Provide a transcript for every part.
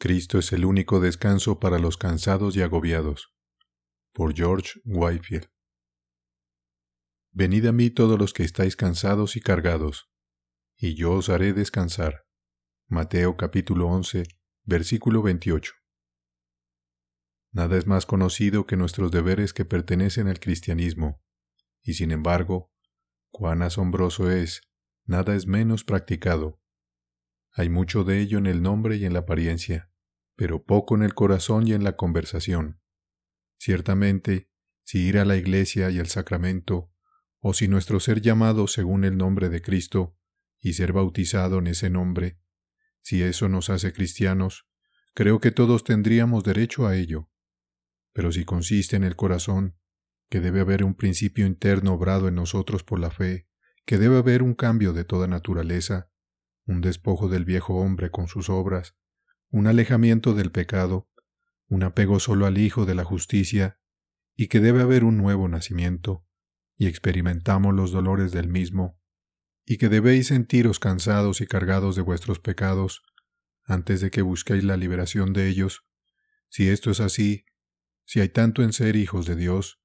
Cristo es el único descanso para los cansados y agobiados. Por George Whitefield. Venid a mí todos los que estáis cansados y cargados, y yo os haré descansar. Mateo capítulo 11, versículo 28. Nada es más conocido que nuestros deberes que pertenecen al cristianismo, y sin embargo, cuán asombroso es, nada es menos practicado. Hay mucho de ello en el nombre y en la apariencia pero poco en el corazón y en la conversación. Ciertamente, si ir a la iglesia y al sacramento, o si nuestro ser llamado según el nombre de Cristo, y ser bautizado en ese nombre, si eso nos hace cristianos, creo que todos tendríamos derecho a ello. Pero si consiste en el corazón, que debe haber un principio interno obrado en nosotros por la fe, que debe haber un cambio de toda naturaleza, un despojo del viejo hombre con sus obras, un alejamiento del pecado, un apego solo al Hijo de la justicia, y que debe haber un nuevo nacimiento, y experimentamos los dolores del mismo, y que debéis sentiros cansados y cargados de vuestros pecados, antes de que busquéis la liberación de ellos, si esto es así, si hay tanto en ser hijos de Dios,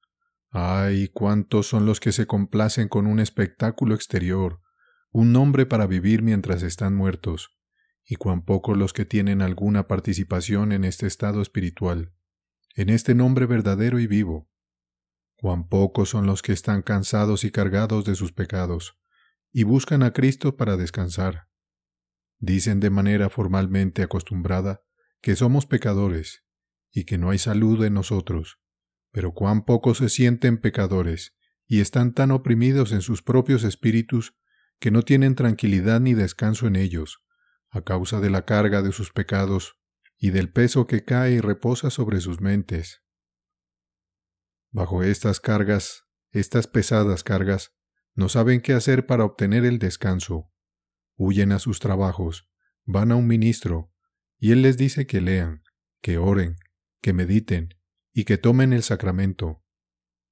ay, cuántos son los que se complacen con un espectáculo exterior, un nombre para vivir mientras están muertos, y cuán pocos los que tienen alguna participación en este estado espiritual, en este nombre verdadero y vivo. Cuán pocos son los que están cansados y cargados de sus pecados, y buscan a Cristo para descansar. Dicen de manera formalmente acostumbrada que somos pecadores, y que no hay salud en nosotros, pero cuán pocos se sienten pecadores, y están tan oprimidos en sus propios espíritus que no tienen tranquilidad ni descanso en ellos, a causa de la carga de sus pecados y del peso que cae y reposa sobre sus mentes. Bajo estas cargas, estas pesadas cargas, no saben qué hacer para obtener el descanso. Huyen a sus trabajos, van a un ministro, y él les dice que lean, que oren, que mediten, y que tomen el sacramento.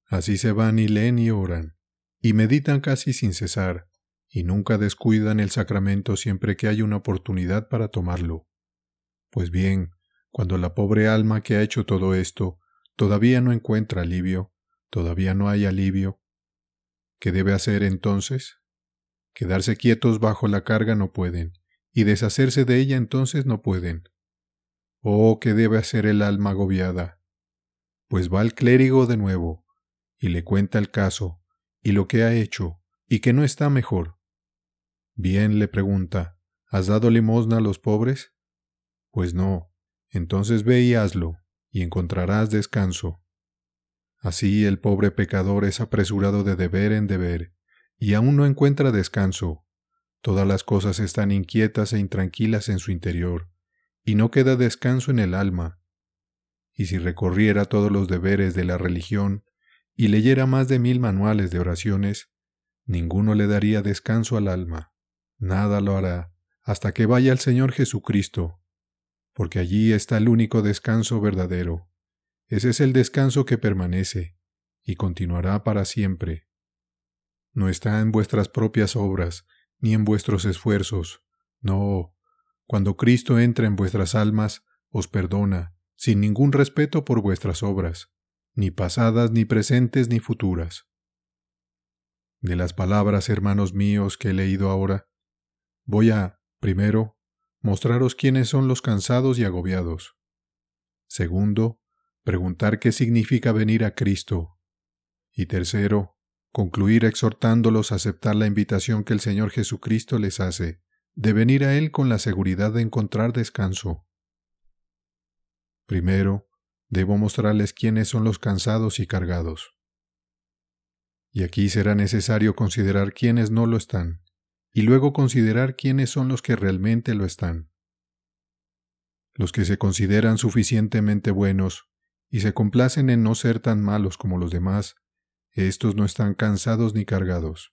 Así se van y leen y oran, y meditan casi sin cesar, y nunca descuidan el sacramento siempre que hay una oportunidad para tomarlo. Pues bien, cuando la pobre alma que ha hecho todo esto todavía no encuentra alivio, todavía no hay alivio, ¿qué debe hacer entonces? Quedarse quietos bajo la carga no pueden, y deshacerse de ella entonces no pueden. Oh, ¿qué debe hacer el alma agobiada? Pues va al clérigo de nuevo, y le cuenta el caso, y lo que ha hecho, y que no está mejor, Bien, le pregunta, ¿has dado limosna a los pobres? Pues no, entonces ve y hazlo, y encontrarás descanso. Así el pobre pecador es apresurado de deber en deber, y aún no encuentra descanso. Todas las cosas están inquietas e intranquilas en su interior, y no queda descanso en el alma. Y si recorriera todos los deberes de la religión, y leyera más de mil manuales de oraciones, ninguno le daría descanso al alma nada lo hará hasta que vaya el Señor Jesucristo, porque allí está el único descanso verdadero. Ese es el descanso que permanece y continuará para siempre. No está en vuestras propias obras, ni en vuestros esfuerzos. No, cuando Cristo entra en vuestras almas, os perdona, sin ningún respeto por vuestras obras, ni pasadas, ni presentes, ni futuras. De las palabras, hermanos míos, que he leído ahora, Voy a, primero, mostraros quiénes son los cansados y agobiados. Segundo, preguntar qué significa venir a Cristo. Y tercero, concluir exhortándolos a aceptar la invitación que el Señor Jesucristo les hace, de venir a Él con la seguridad de encontrar descanso. Primero, debo mostrarles quiénes son los cansados y cargados. Y aquí será necesario considerar quiénes no lo están y luego considerar quiénes son los que realmente lo están. Los que se consideran suficientemente buenos y se complacen en no ser tan malos como los demás, estos no están cansados ni cargados.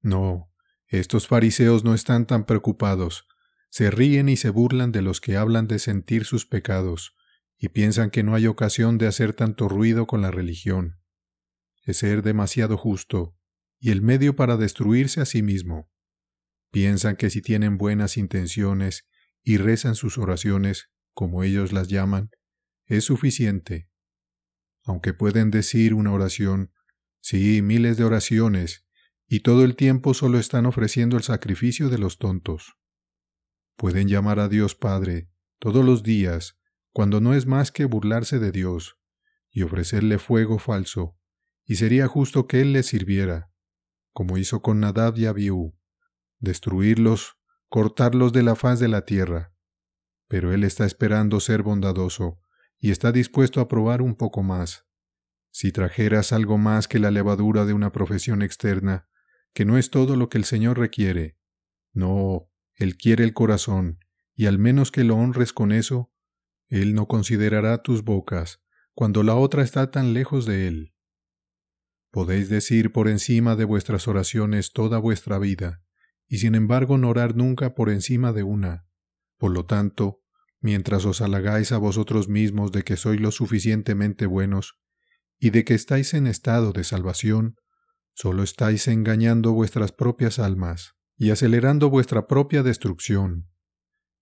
No, estos fariseos no están tan preocupados, se ríen y se burlan de los que hablan de sentir sus pecados, y piensan que no hay ocasión de hacer tanto ruido con la religión. Es ser demasiado justo, y el medio para destruirse a sí mismo. Piensan que si tienen buenas intenciones y rezan sus oraciones, como ellos las llaman, es suficiente. Aunque pueden decir una oración, sí, miles de oraciones, y todo el tiempo solo están ofreciendo el sacrificio de los tontos. Pueden llamar a Dios Padre todos los días, cuando no es más que burlarse de Dios, y ofrecerle fuego falso, y sería justo que Él les sirviera, como hizo con Nadab y Abiú, destruirlos, cortarlos de la faz de la tierra. Pero Él está esperando ser bondadoso, y está dispuesto a probar un poco más. Si trajeras algo más que la levadura de una profesión externa, que no es todo lo que el Señor requiere. No, Él quiere el corazón, y al menos que lo honres con eso, Él no considerará tus bocas, cuando la otra está tan lejos de Él. Podéis decir por encima de vuestras oraciones toda vuestra vida, y sin embargo no orar nunca por encima de una. Por lo tanto, mientras os halagáis a vosotros mismos de que sois lo suficientemente buenos, y de que estáis en estado de salvación, solo estáis engañando vuestras propias almas, y acelerando vuestra propia destrucción.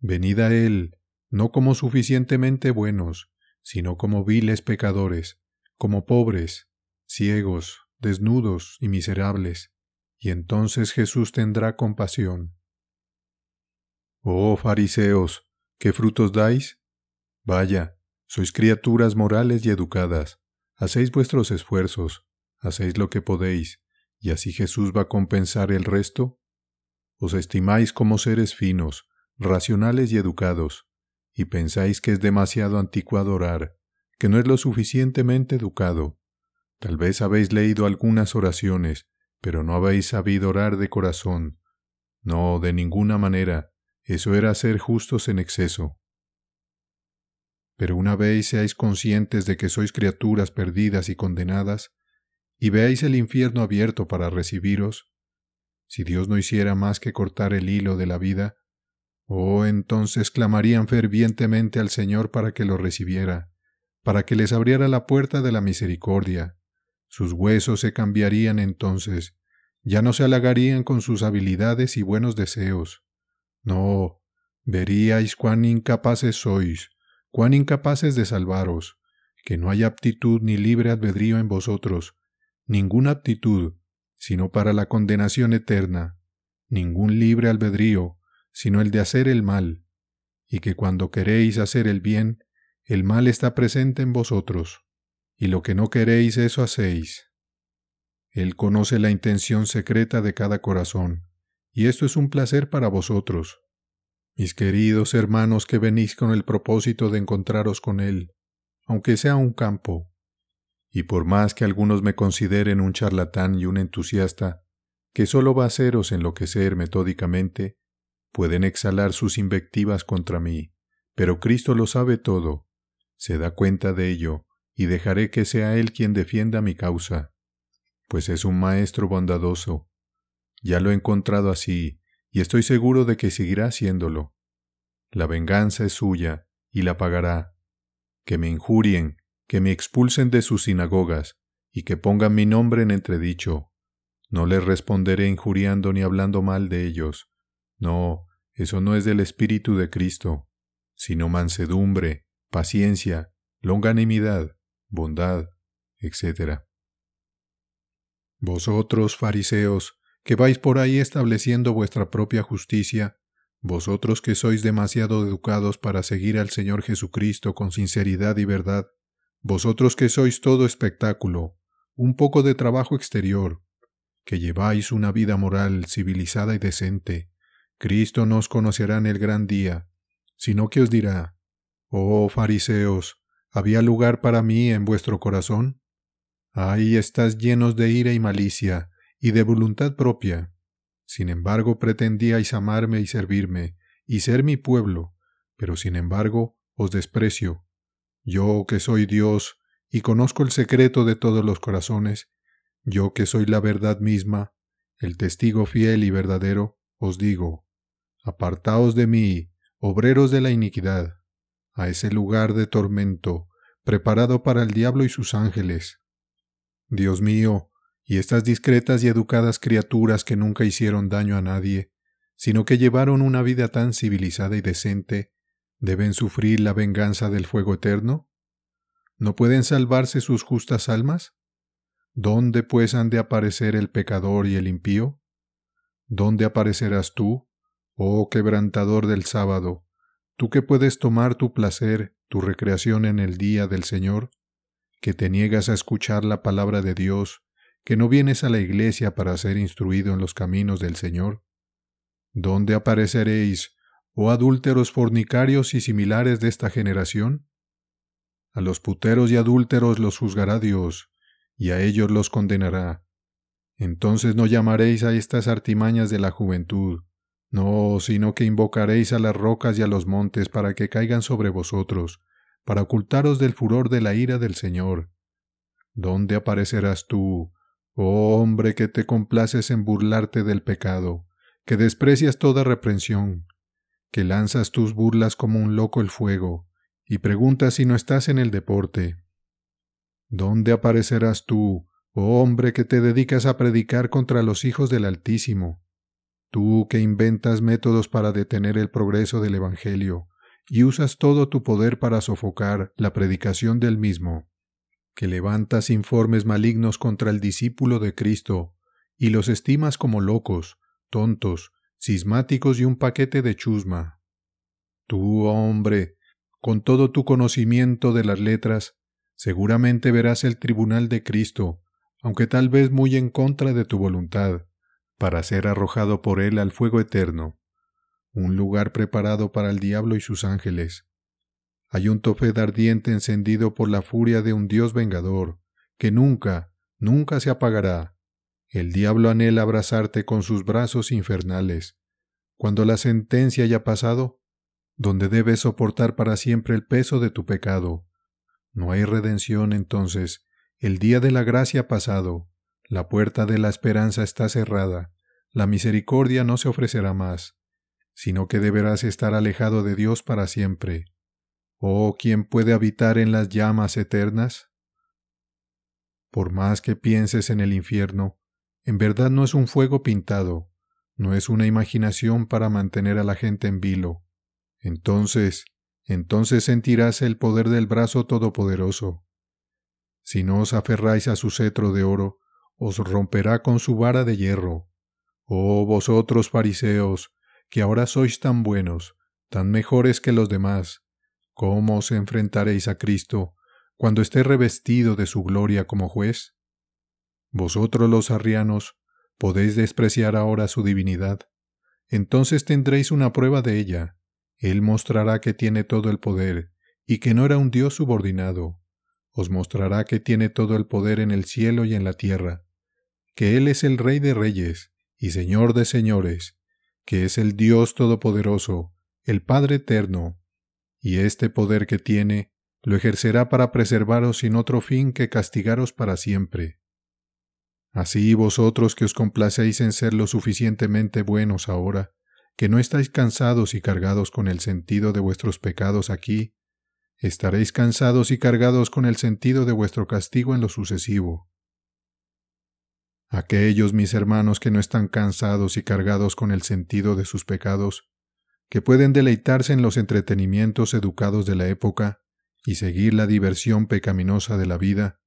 Venid a Él, no como suficientemente buenos, sino como viles pecadores, como pobres, ciegos, desnudos y miserables, y entonces Jesús tendrá compasión. Oh fariseos, ¿qué frutos dais? Vaya, sois criaturas morales y educadas, hacéis vuestros esfuerzos, hacéis lo que podéis, y así Jesús va a compensar el resto. Os estimáis como seres finos, racionales y educados, y pensáis que es demasiado anticuado adorar que no es lo suficientemente educado, Tal vez habéis leído algunas oraciones, pero no habéis sabido orar de corazón. No, de ninguna manera, eso era ser justos en exceso. Pero una vez seáis conscientes de que sois criaturas perdidas y condenadas, y veáis el infierno abierto para recibiros, si Dios no hiciera más que cortar el hilo de la vida, oh, entonces clamarían fervientemente al Señor para que lo recibiera, para que les abriera la puerta de la misericordia, sus huesos se cambiarían entonces, ya no se halagarían con sus habilidades y buenos deseos. No, veríais cuán incapaces sois, cuán incapaces de salvaros, que no hay aptitud ni libre albedrío en vosotros, ninguna aptitud, sino para la condenación eterna, ningún libre albedrío, sino el de hacer el mal, y que cuando queréis hacer el bien, el mal está presente en vosotros y lo que no queréis eso hacéis. Él conoce la intención secreta de cada corazón, y esto es un placer para vosotros. Mis queridos hermanos que venís con el propósito de encontraros con Él, aunque sea un campo. Y por más que algunos me consideren un charlatán y un entusiasta, que solo va a haceros enloquecer metódicamente, pueden exhalar sus invectivas contra mí, pero Cristo lo sabe todo, se da cuenta de ello, y dejaré que sea Él quien defienda mi causa, pues es un Maestro bondadoso. Ya lo he encontrado así, y estoy seguro de que seguirá haciéndolo. La venganza es suya, y la pagará. Que me injurien, que me expulsen de sus sinagogas, y que pongan mi nombre en entredicho. No les responderé injuriando ni hablando mal de ellos. No, eso no es del Espíritu de Cristo, sino mansedumbre, paciencia, longanimidad, bondad, etc. Vosotros, fariseos, que vais por ahí estableciendo vuestra propia justicia, vosotros que sois demasiado educados para seguir al Señor Jesucristo con sinceridad y verdad, vosotros que sois todo espectáculo, un poco de trabajo exterior, que lleváis una vida moral, civilizada y decente, Cristo no os conocerá en el gran día, sino que os dirá, Oh fariseos, ¿Había lugar para mí en vuestro corazón? Ahí estás llenos de ira y malicia, y de voluntad propia. Sin embargo, pretendíais amarme y servirme, y ser mi pueblo, pero sin embargo os desprecio. Yo que soy Dios, y conozco el secreto de todos los corazones, yo que soy la verdad misma, el testigo fiel y verdadero, os digo, apartaos de mí, obreros de la iniquidad, a ese lugar de tormento preparado para el diablo y sus ángeles. Dios mío, y estas discretas y educadas criaturas que nunca hicieron daño a nadie, sino que llevaron una vida tan civilizada y decente, ¿deben sufrir la venganza del fuego eterno? ¿No pueden salvarse sus justas almas? ¿Dónde pues han de aparecer el pecador y el impío? ¿Dónde aparecerás tú, oh quebrantador del sábado, tú que puedes tomar tu placer, tu recreación en el día del Señor, que te niegas a escuchar la palabra de Dios, que no vienes a la iglesia para ser instruido en los caminos del Señor? ¿Dónde apareceréis, oh adúlteros fornicarios y similares de esta generación? A los puteros y adúlteros los juzgará Dios, y a ellos los condenará. Entonces no llamaréis a estas artimañas de la juventud, no, sino que invocaréis a las rocas y a los montes para que caigan sobre vosotros, para ocultaros del furor de la ira del Señor. ¿Dónde aparecerás tú, oh hombre que te complaces en burlarte del pecado, que desprecias toda reprensión, que lanzas tus burlas como un loco el fuego, y preguntas si no estás en el deporte? ¿Dónde aparecerás tú, oh hombre que te dedicas a predicar contra los hijos del Altísimo, tú que inventas métodos para detener el progreso del Evangelio, y usas todo tu poder para sofocar la predicación del mismo, que levantas informes malignos contra el discípulo de Cristo, y los estimas como locos, tontos, cismáticos y un paquete de chusma. Tú, oh hombre, con todo tu conocimiento de las letras, seguramente verás el tribunal de Cristo, aunque tal vez muy en contra de tu voluntad, para ser arrojado por él al fuego eterno, un lugar preparado para el diablo y sus ángeles. Hay un tofed ardiente encendido por la furia de un Dios vengador, que nunca, nunca se apagará. El diablo anhela abrazarte con sus brazos infernales. Cuando la sentencia haya pasado, donde debes soportar para siempre el peso de tu pecado. No hay redención entonces, el día de la gracia pasado, la puerta de la esperanza está cerrada, la misericordia no se ofrecerá más, sino que deberás estar alejado de Dios para siempre. Oh, ¿quién puede habitar en las llamas eternas? Por más que pienses en el infierno, en verdad no es un fuego pintado, no es una imaginación para mantener a la gente en vilo. Entonces, entonces sentirás el poder del brazo todopoderoso. Si no os aferráis a su cetro de oro, os romperá con su vara de hierro. Oh vosotros fariseos, que ahora sois tan buenos, tan mejores que los demás, ¿cómo os enfrentaréis a Cristo cuando esté revestido de su gloria como juez? Vosotros los arrianos, podéis despreciar ahora su divinidad, entonces tendréis una prueba de ella. Él mostrará que tiene todo el poder, y que no era un Dios subordinado. Os mostrará que tiene todo el poder en el cielo y en la tierra, que Él es el Rey de Reyes y Señor de Señores, que es el Dios Todopoderoso, el Padre Eterno, y este poder que tiene lo ejercerá para preservaros sin otro fin que castigaros para siempre. Así vosotros que os complacéis en ser lo suficientemente buenos ahora, que no estáis cansados y cargados con el sentido de vuestros pecados aquí, estaréis cansados y cargados con el sentido de vuestro castigo en lo sucesivo aquellos mis hermanos que no están cansados y cargados con el sentido de sus pecados, que pueden deleitarse en los entretenimientos educados de la época y seguir la diversión pecaminosa de la vida,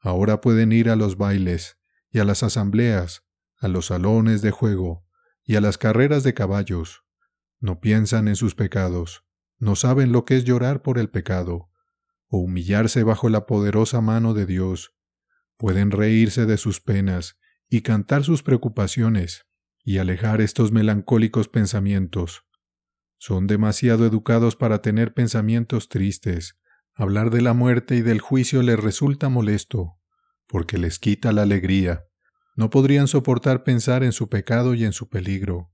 ahora pueden ir a los bailes y a las asambleas, a los salones de juego y a las carreras de caballos. No piensan en sus pecados, no saben lo que es llorar por el pecado, o humillarse bajo la poderosa mano de Dios, pueden reírse de sus penas y cantar sus preocupaciones, y alejar estos melancólicos pensamientos. Son demasiado educados para tener pensamientos tristes. Hablar de la muerte y del juicio les resulta molesto, porque les quita la alegría. No podrían soportar pensar en su pecado y en su peligro.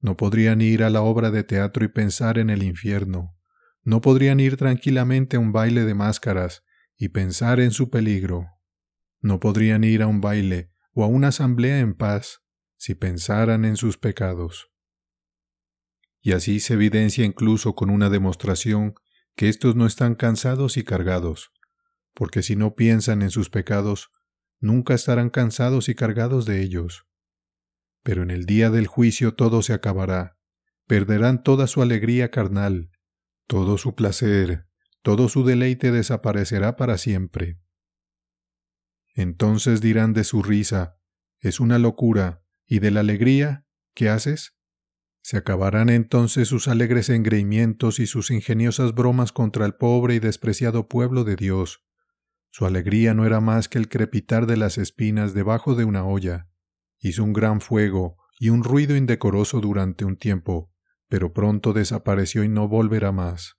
No podrían ir a la obra de teatro y pensar en el infierno. No podrían ir tranquilamente a un baile de máscaras y pensar en su peligro. No podrían ir a un baile o a una asamblea en paz si pensaran en sus pecados. Y así se evidencia incluso con una demostración que estos no están cansados y cargados, porque si no piensan en sus pecados, nunca estarán cansados y cargados de ellos. Pero en el día del juicio todo se acabará, perderán toda su alegría carnal, todo su placer, todo su deleite desaparecerá para siempre. Entonces dirán de su risa, es una locura, y de la alegría, ¿qué haces? Se acabarán entonces sus alegres engreimientos y sus ingeniosas bromas contra el pobre y despreciado pueblo de Dios. Su alegría no era más que el crepitar de las espinas debajo de una olla. Hizo un gran fuego y un ruido indecoroso durante un tiempo, pero pronto desapareció y no volverá más.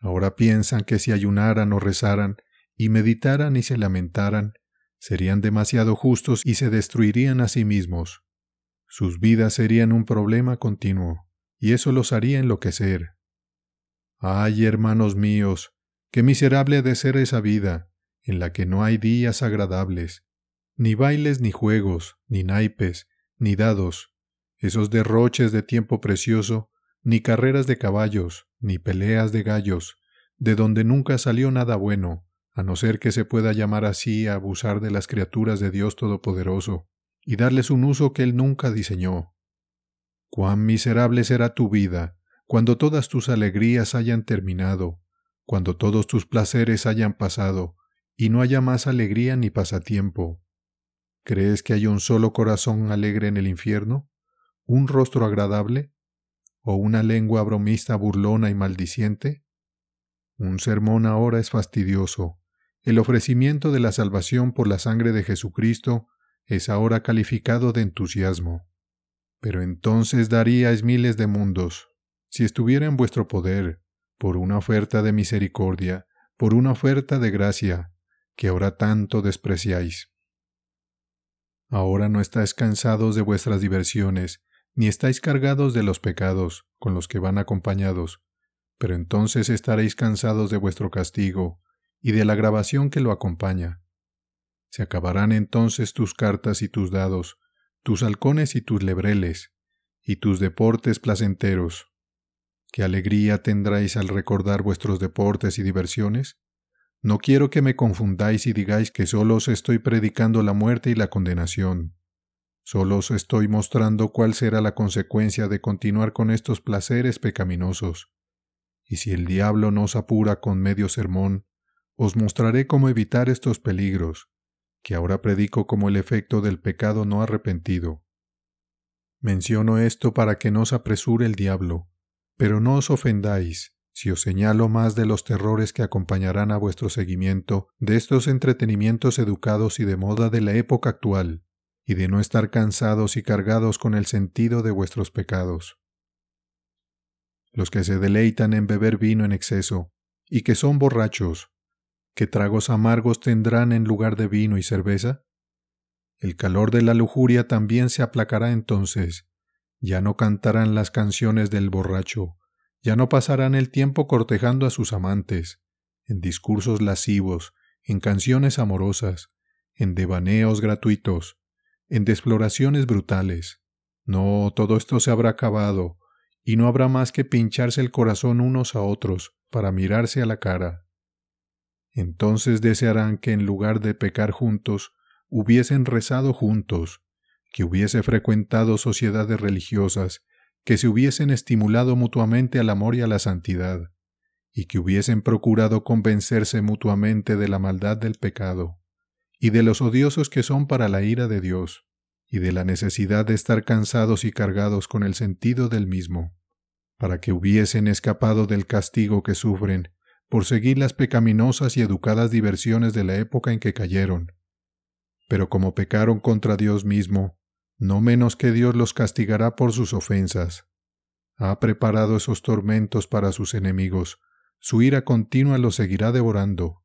Ahora piensan que si ayunaran o rezaran, y meditaran y se lamentaran, serían demasiado justos y se destruirían a sí mismos. Sus vidas serían un problema continuo, y eso los haría enloquecer. Ay, hermanos míos, qué miserable ha de ser esa vida, en la que no hay días agradables, ni bailes ni juegos, ni naipes, ni dados, esos derroches de tiempo precioso, ni carreras de caballos, ni peleas de gallos, de donde nunca salió nada bueno, a no ser que se pueda llamar así a abusar de las criaturas de Dios Todopoderoso, y darles un uso que Él nunca diseñó. Cuán miserable será tu vida, cuando todas tus alegrías hayan terminado, cuando todos tus placeres hayan pasado, y no haya más alegría ni pasatiempo. ¿Crees que hay un solo corazón alegre en el infierno? ¿Un rostro agradable? ¿O una lengua bromista burlona y maldiciente? Un sermón ahora es fastidioso, el ofrecimiento de la salvación por la sangre de Jesucristo es ahora calificado de entusiasmo. Pero entonces daríais miles de mundos, si estuviera en vuestro poder, por una oferta de misericordia, por una oferta de gracia, que ahora tanto despreciáis. Ahora no estáis cansados de vuestras diversiones, ni estáis cargados de los pecados con los que van acompañados, pero entonces estaréis cansados de vuestro castigo, y de la grabación que lo acompaña. Se acabarán entonces tus cartas y tus dados, tus halcones y tus lebreles, y tus deportes placenteros. ¿Qué alegría tendráis al recordar vuestros deportes y diversiones? No quiero que me confundáis y digáis que solo os estoy predicando la muerte y la condenación. Solo os estoy mostrando cuál será la consecuencia de continuar con estos placeres pecaminosos. Y si el diablo no os apura con medio sermón, os mostraré cómo evitar estos peligros, que ahora predico como el efecto del pecado no arrepentido. Menciono esto para que no os apresure el diablo, pero no os ofendáis si os señalo más de los terrores que acompañarán a vuestro seguimiento de estos entretenimientos educados y de moda de la época actual, y de no estar cansados y cargados con el sentido de vuestros pecados. Los que se deleitan en beber vino en exceso, y que son borrachos, ¿Qué tragos amargos tendrán en lugar de vino y cerveza? El calor de la lujuria también se aplacará entonces. Ya no cantarán las canciones del borracho, ya no pasarán el tiempo cortejando a sus amantes, en discursos lascivos, en canciones amorosas, en devaneos gratuitos, en desploraciones brutales. No, todo esto se habrá acabado, y no habrá más que pincharse el corazón unos a otros para mirarse a la cara entonces desearán que en lugar de pecar juntos, hubiesen rezado juntos, que hubiese frecuentado sociedades religiosas, que se hubiesen estimulado mutuamente al amor y a la santidad, y que hubiesen procurado convencerse mutuamente de la maldad del pecado, y de los odiosos que son para la ira de Dios, y de la necesidad de estar cansados y cargados con el sentido del mismo, para que hubiesen escapado del castigo que sufren, por seguir las pecaminosas y educadas diversiones de la época en que cayeron. Pero como pecaron contra Dios mismo, no menos que Dios los castigará por sus ofensas. Ha preparado esos tormentos para sus enemigos, su ira continua los seguirá devorando.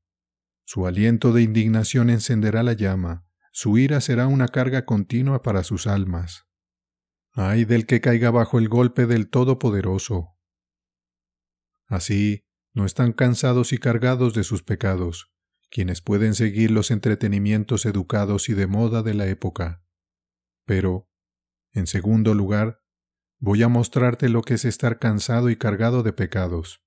Su aliento de indignación encenderá la llama, su ira será una carga continua para sus almas. Ay del que caiga bajo el golpe del Todopoderoso. Así, no están cansados y cargados de sus pecados, quienes pueden seguir los entretenimientos educados y de moda de la época. Pero, en segundo lugar, voy a mostrarte lo que es estar cansado y cargado de pecados.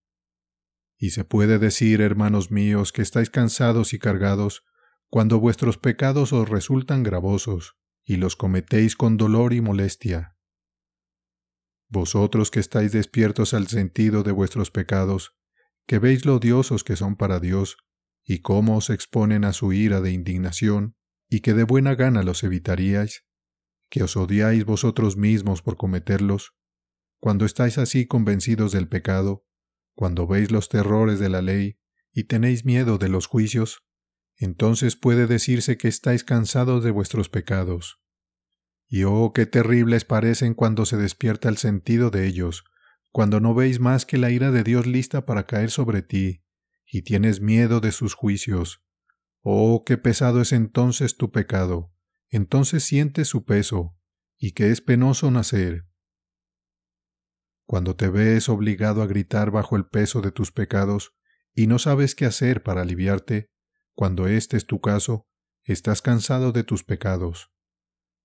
Y se puede decir, hermanos míos, que estáis cansados y cargados cuando vuestros pecados os resultan gravosos, y los cometéis con dolor y molestia. Vosotros que estáis despiertos al sentido de vuestros pecados, que veis lo odiosos que son para Dios, y cómo os exponen a su ira de indignación, y que de buena gana los evitaríais, que os odiáis vosotros mismos por cometerlos, cuando estáis así convencidos del pecado, cuando veis los terrores de la ley, y tenéis miedo de los juicios, entonces puede decirse que estáis cansados de vuestros pecados. Y oh, qué terribles parecen cuando se despierta el sentido de ellos, cuando no veis más que la ira de Dios lista para caer sobre ti, y tienes miedo de sus juicios. Oh, qué pesado es entonces tu pecado, entonces sientes su peso, y que es penoso nacer. Cuando te ves obligado a gritar bajo el peso de tus pecados, y no sabes qué hacer para aliviarte, cuando este es tu caso, estás cansado de tus pecados.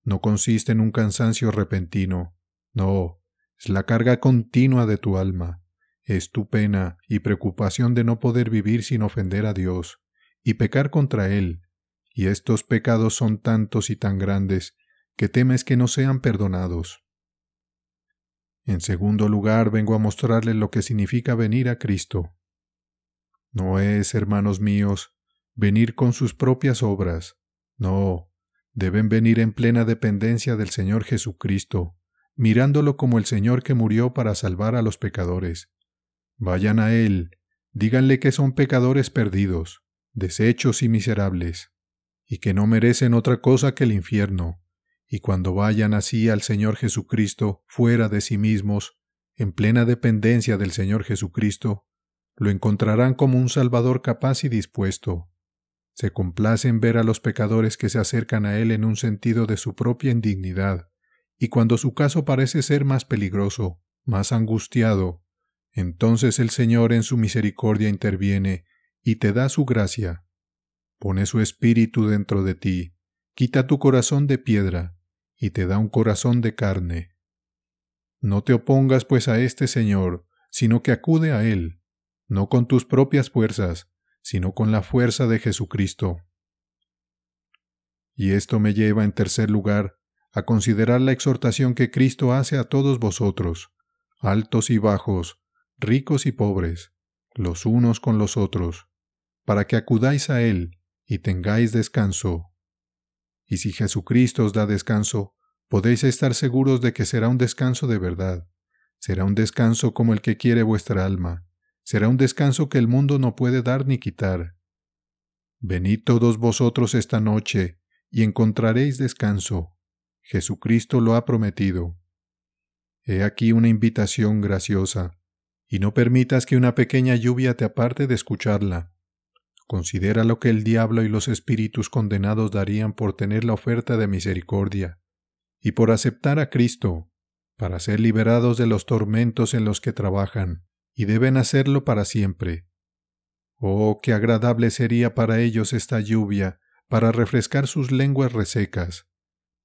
No consiste en un cansancio repentino, no, es la carga continua de tu alma, es tu pena y preocupación de no poder vivir sin ofender a Dios y pecar contra Él, y estos pecados son tantos y tan grandes que temes que no sean perdonados. En segundo lugar, vengo a mostrarles lo que significa venir a Cristo. No es, hermanos míos, venir con sus propias obras, no, deben venir en plena dependencia del Señor Jesucristo, mirándolo como el Señor que murió para salvar a los pecadores. Vayan a Él, díganle que son pecadores perdidos, deshechos y miserables, y que no merecen otra cosa que el infierno, y cuando vayan así al Señor Jesucristo fuera de sí mismos, en plena dependencia del Señor Jesucristo, lo encontrarán como un Salvador capaz y dispuesto. Se complace en ver a los pecadores que se acercan a Él en un sentido de su propia indignidad, y cuando su caso parece ser más peligroso, más angustiado, entonces el Señor en su misericordia interviene y te da su gracia. Pone su espíritu dentro de ti, quita tu corazón de piedra y te da un corazón de carne. No te opongas pues a este Señor, sino que acude a Él, no con tus propias fuerzas, sino con la fuerza de Jesucristo. Y esto me lleva en tercer lugar a considerar la exhortación que Cristo hace a todos vosotros, altos y bajos, ricos y pobres, los unos con los otros, para que acudáis a Él y tengáis descanso. Y si Jesucristo os da descanso, podéis estar seguros de que será un descanso de verdad, será un descanso como el que quiere vuestra alma, será un descanso que el mundo no puede dar ni quitar. Venid todos vosotros esta noche, y encontraréis descanso, Jesucristo lo ha prometido. He aquí una invitación graciosa, y no permitas que una pequeña lluvia te aparte de escucharla. Considera lo que el diablo y los espíritus condenados darían por tener la oferta de misericordia, y por aceptar a Cristo, para ser liberados de los tormentos en los que trabajan, y deben hacerlo para siempre. Oh, qué agradable sería para ellos esta lluvia, para refrescar sus lenguas resecas,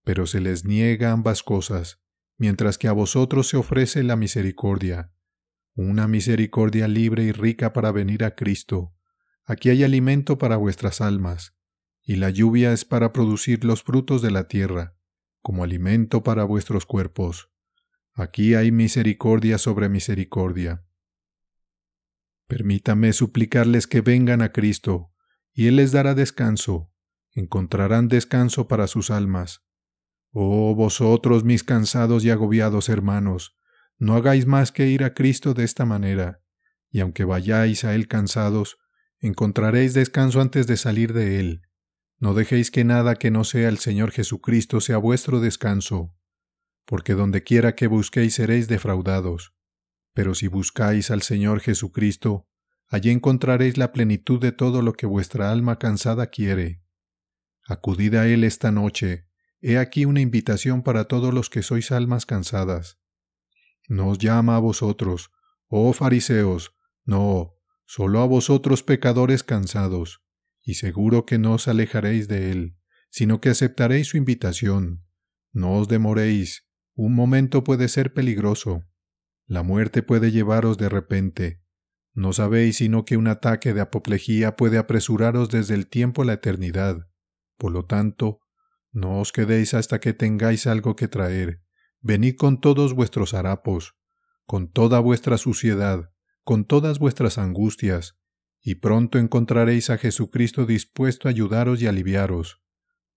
pero se les niega ambas cosas, mientras que a vosotros se ofrece la misericordia, una misericordia libre y rica para venir a Cristo. Aquí hay alimento para vuestras almas, y la lluvia es para producir los frutos de la tierra, como alimento para vuestros cuerpos. Aquí hay misericordia sobre misericordia. Permítame suplicarles que vengan a Cristo, y Él les dará descanso, encontrarán descanso para sus almas, Oh vosotros mis cansados y agobiados hermanos, no hagáis más que ir a Cristo de esta manera, y aunque vayáis a Él cansados, encontraréis descanso antes de salir de Él. No dejéis que nada que no sea el Señor Jesucristo sea vuestro descanso, porque dondequiera que busquéis seréis defraudados. Pero si buscáis al Señor Jesucristo, allí encontraréis la plenitud de todo lo que vuestra alma cansada quiere. Acudid a Él esta noche, He aquí una invitación para todos los que sois almas cansadas. Nos llama a vosotros, oh fariseos, no, solo a vosotros pecadores cansados, y seguro que no os alejaréis de él, sino que aceptaréis su invitación. No os demoréis, un momento puede ser peligroso. La muerte puede llevaros de repente. No sabéis sino que un ataque de apoplejía puede apresuraros desde el tiempo a la eternidad. Por lo tanto, no os quedéis hasta que tengáis algo que traer. Venid con todos vuestros harapos, con toda vuestra suciedad, con todas vuestras angustias, y pronto encontraréis a Jesucristo dispuesto a ayudaros y aliviaros.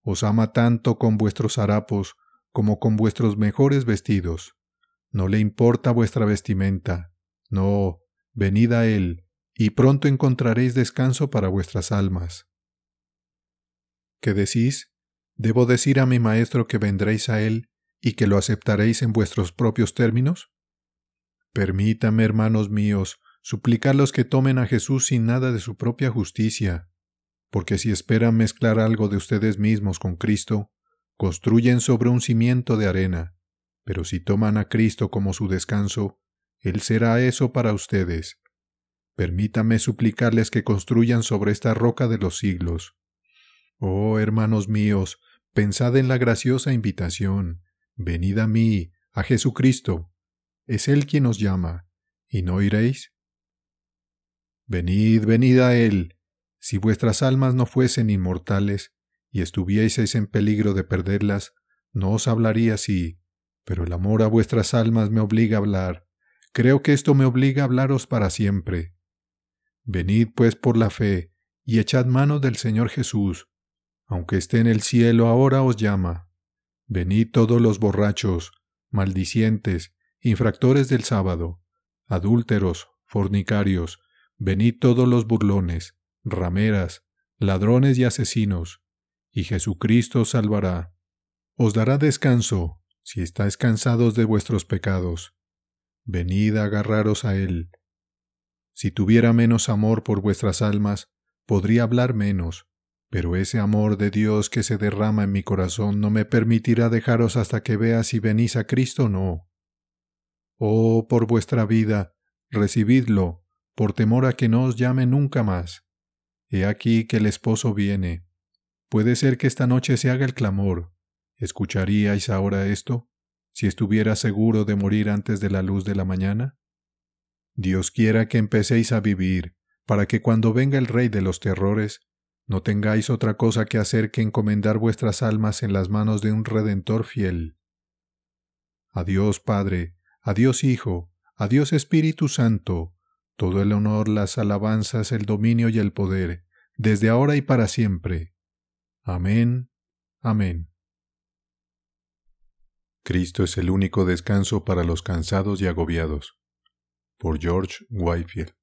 Os ama tanto con vuestros harapos como con vuestros mejores vestidos. No le importa vuestra vestimenta. No, venid a Él, y pronto encontraréis descanso para vuestras almas. ¿Qué decís? ¿Debo decir a mi maestro que vendréis a él y que lo aceptaréis en vuestros propios términos? Permítame, hermanos míos, suplicarlos que tomen a Jesús sin nada de su propia justicia, porque si esperan mezclar algo de ustedes mismos con Cristo, construyen sobre un cimiento de arena, pero si toman a Cristo como su descanso, Él será eso para ustedes. Permítame suplicarles que construyan sobre esta roca de los siglos. Oh, hermanos míos, pensad en la graciosa invitación, venid a mí, a Jesucristo. Es Él quien os llama, ¿y no iréis? Venid, venid a Él. Si vuestras almas no fuesen inmortales, y estuvieseis en peligro de perderlas, no os hablaría así, pero el amor a vuestras almas me obliga a hablar. Creo que esto me obliga a hablaros para siempre. Venid pues por la fe, y echad mano del Señor Jesús, aunque esté en el cielo ahora os llama. Venid todos los borrachos, maldicientes, infractores del sábado, adúlteros, fornicarios, venid todos los burlones, rameras, ladrones y asesinos, y Jesucristo os salvará. Os dará descanso, si estáis cansados de vuestros pecados. Venid a agarraros a Él. Si tuviera menos amor por vuestras almas, podría hablar menos, pero ese amor de Dios que se derrama en mi corazón no me permitirá dejaros hasta que vea si venís a Cristo o no. Oh, por vuestra vida, recibidlo, por temor a que no os llame nunca más. He aquí que el esposo viene. Puede ser que esta noche se haga el clamor. ¿Escucharíais ahora esto, si estuviera seguro de morir antes de la luz de la mañana? Dios quiera que empecéis a vivir, para que cuando venga el Rey de los terrores, no tengáis otra cosa que hacer que encomendar vuestras almas en las manos de un Redentor fiel. Adiós Padre, adiós Hijo, adiós Espíritu Santo, todo el honor, las alabanzas, el dominio y el poder, desde ahora y para siempre. Amén, amén. Cristo es el único descanso para los cansados y agobiados. Por George Whitefield.